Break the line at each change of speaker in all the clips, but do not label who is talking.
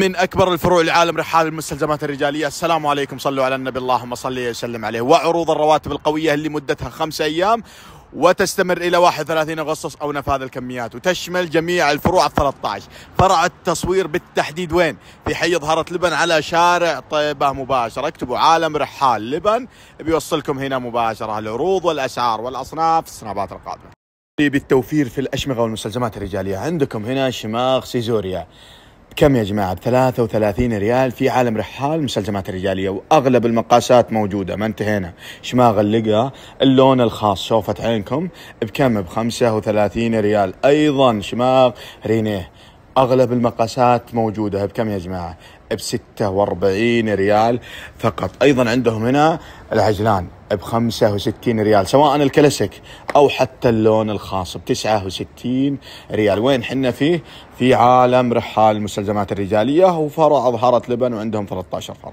من اكبر الفروع العالم رحال المستلزمات الرجاليه السلام عليكم صلوا على النبي اللهم صل وسلم عليه وعروض الرواتب القويه اللي مدتها خمسة ايام وتستمر الى 31 اغسطس او نفاذ الكميات وتشمل جميع الفروع ال 13 فرع التصوير بالتحديد وين في حي ظهرت لبن على شارع طيبه مباشره اكتبوا عالم رحال لبن بيوصلكم هنا مباشره العروض والاسعار والاصناف السنابات القادمه بالتوفير في الاشمغه والمستلزمات الرجاليه عندكم هنا شماغ سيزوريا كم يا جماعة ب 33 ريال في عالم رحال مسلزمات رجالية وأغلب المقاسات موجودة ما انتهينا شماغ اللقا اللون الخاص شوفة عينكم بكم ب 35 ريال أيضا شماغ رينيه أغلب المقاسات موجودة بكم يا جماعة ب 46 ريال فقط ايضا عندهم هنا العجلان ب 65 ريال سواء الكلاسيك او حتى اللون الخاص ب 69 ريال وين حنا فيه في عالم رحال المستلزمات الرجاليه وفرع اظهرت لبن وعندهم 13 فرع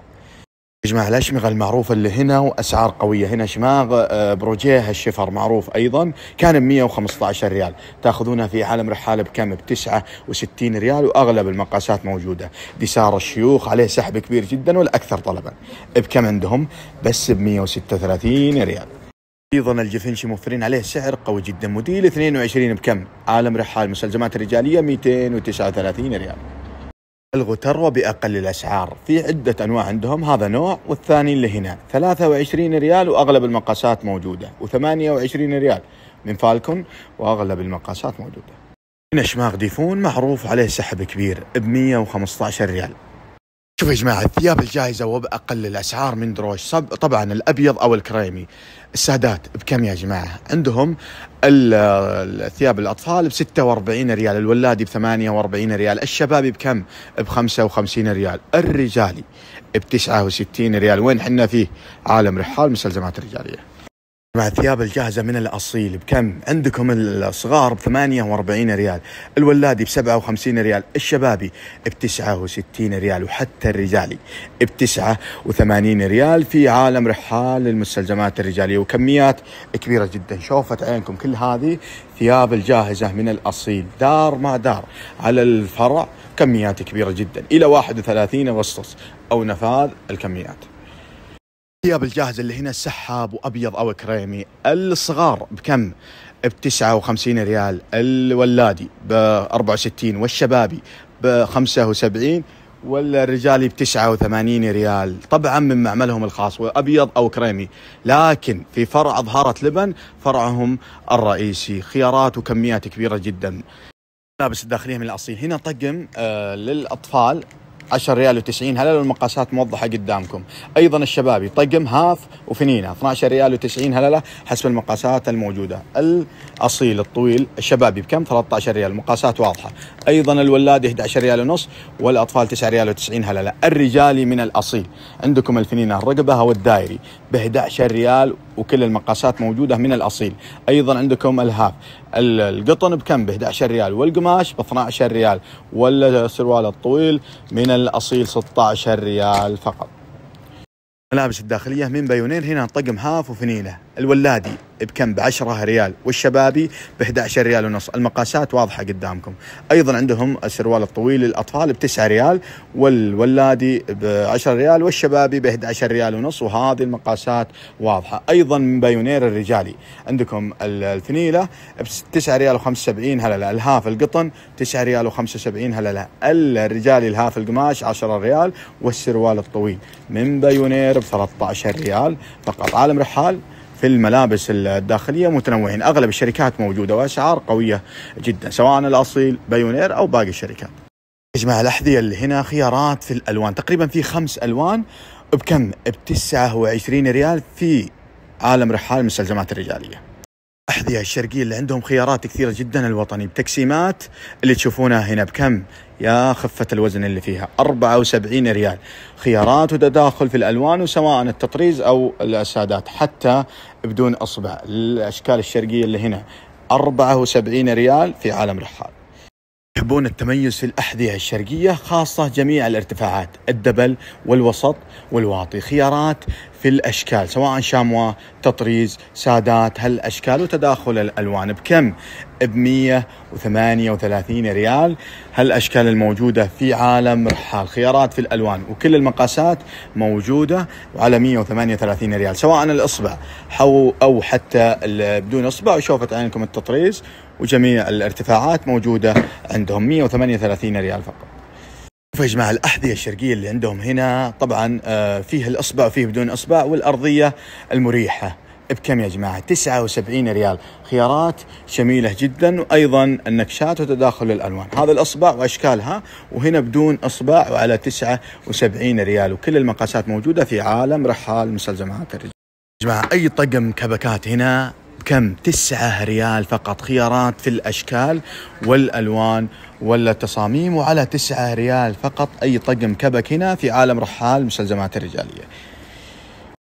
جماعة الأشمغة المعروفة اللي هنا وأسعار قوية هنا شماغ آه، بروجيه الشفر معروف أيضا كان ب 115 ريال تاخذونها في عالم رحالة بكم ب 69 ريال وأغلب المقاسات موجودة دسار الشيوخ عليه سحب كبير جدا والأكثر طلبا بكم عندهم بس ب 136 ريال ايضا الجفنشي موفرين عليه سعر قوي جدا موديل 22 بكم عالم رحال مسلزمات رجاليه 239 ريال الغوا باقل الاسعار في عده انواع عندهم هذا نوع والثاني اللي هنا 23 ريال واغلب المقاسات موجوده و28 ريال من فالكون واغلب المقاسات موجوده هنا شماغ ديفون معروف عليه سحب كبير ب 115 ريال شوف يا جماعة الثياب الجاهزة وبأقل الأسعار من دروش طبعا الأبيض أو الكريمي السادات بكم يا جماعة عندهم الثياب الأطفال ب 46 ريال الولادي ب 48 ريال الشبابي بكم ب 55 ريال الرجالي ب 69 ريال وين حنا فيه عالم رحال مسلزمات الرجالية مع الثياب الجاهزة من الأصيل بكم؟ عندكم الصغار ب 48 ريال، الولادي ب 57 ريال، الشبابي ب 69 ريال وحتى الرجالي ب 89 ريال في عالم رحال المستلزمات الرجالية وكميات كبيرة جدا، شوفت عينكم كل هذه ثياب الجاهزة من الأصيل دار ما دار على الفرع كميات كبيرة جدا إلى 31 أغسطس أو نفاذ الكميات. الثياب الجاهزة اللي هنا سحاب وابيض او كريمي الصغار بكم ب 59 ريال الولادي ب 64 والشبابي ب 75 والرجالي ب 89 ريال طبعا من معملهم الخاص وابيض او كريمي لكن في فرع ظهارة لبن فرعهم الرئيسي خيارات وكميات كبيره جدا الملابس الداخليه من الاصيل هنا طقم آه للاطفال 10 ريال و90 هلله المقاسات موضحه قدامكم ايضا الشبابي طقم هاف وفنينه 12 ريال و90 هلله حسب المقاسات الموجوده الاصيل الطويل الشبابي بكم 13 ريال المقاسات واضحه ايضا الولاد 11 ريال ونص والاطفال 9 ريال و90 هلله الرجالي من الاصيل عندكم الفنينه الرقبه والدائري ب 11 ريال وكل المقاسات موجوده من الاصيل ايضا عندكم الهاف القطن بكم ب 11 ريال والقماش ب 12 ريال والسروال الطويل من الاصيل 16 ريال فقط ملابس الداخليه من بيونين هنا طقم هاف وفنيله الولادي بكم ب 10 ريال والشبابي ب 11 ريال ونص المقاسات واضحة قدامكم أيضا عندهم السروال الطويل للأطفال ب 9 ريال والولادي ب 10 ريال والشبابي ب 11 ريال ونص وهذه المقاسات واضحة أيضا من بايونير الرجالي عندكم الفنيلة ب 9 ريال و75 هللة الهاف القطن 9 ريال و75 هللة الرجالي الهاف القماش 10 ريال والسروال الطويل من بايونير ب 13 ريال فقط عالم رحال في الملابس الداخليه متنوعين اغلب الشركات موجوده واسعار قويه جدا سواء الاصيل بايونير او باقي الشركات اجمع الاحذيه اللي هنا خيارات في الالوان تقريبا في خمس الوان بكم ب 29 ريال في عالم رحال المستلزمات الرجاليه الأحذية الشرقية اللي عندهم خيارات كثيرة جدا الوطني بتقسيمات اللي تشوفونها هنا بكم يا خفة الوزن اللي فيها 74 ريال خيارات وتداخل في الألوان وسواء التطريز أو السادات حتى بدون أصبع الأشكال الشرقية اللي هنا 74 ريال في عالم رحال يحبون التميز في الأحذية الشرقية خاصة جميع الارتفاعات الدبل والوسط والواطي خيارات في الاشكال سواء شاموا تطريز سادات هالاشكال وتداخل الالوان بكم ب 138 ريال هالاشكال الموجوده في عالم رحال خيارات في الالوان وكل المقاسات موجوده وعلى 138 ريال سواء الاصبع او حتى بدون اصبع وشوفت عينكم التطريز وجميع الارتفاعات موجوده عندهم 138 ريال فقط يا جماعه الاحذيه الشرقيه اللي عندهم هنا طبعا آه، فيه الاصبع وفيه بدون اصبع والارضيه المريحه بكم يا جماعه 79 ريال خيارات جميله جدا وايضا النكشات وتداخل الالوان هذا الاصبع واشكالها وهنا بدون اصبع وعلى 79 ريال وكل المقاسات موجوده في عالم رحال مسلزمات الرجال يا جماعه اي طقم كبكات هنا بكم؟ تسعة ريال فقط خيارات في الأشكال والألوان والتصاميم وعلى تسعة ريال فقط أي طقم كبك هنا في عالم رحال المستلزمات الرجالية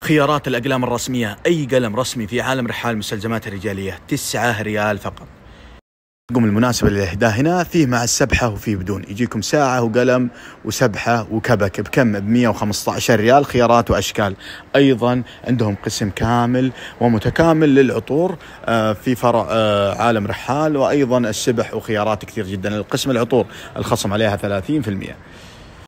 خيارات الأقلام الرسمية أي قلم رسمي في عالم رحال المستلزمات الرجالية تسعة ريال فقط رقم المناسبة للإهداء هنا فيه مع السبحة وفيه بدون يجيكم ساعة وقلم وسبحة وكبك بكم ب 115 ريال خيارات وأشكال أيضا عندهم قسم كامل ومتكامل للعطور آه، في فرع آه، عالم رحال وأيضا السبح وخيارات كثير جدا القسم العطور الخصم عليها 30%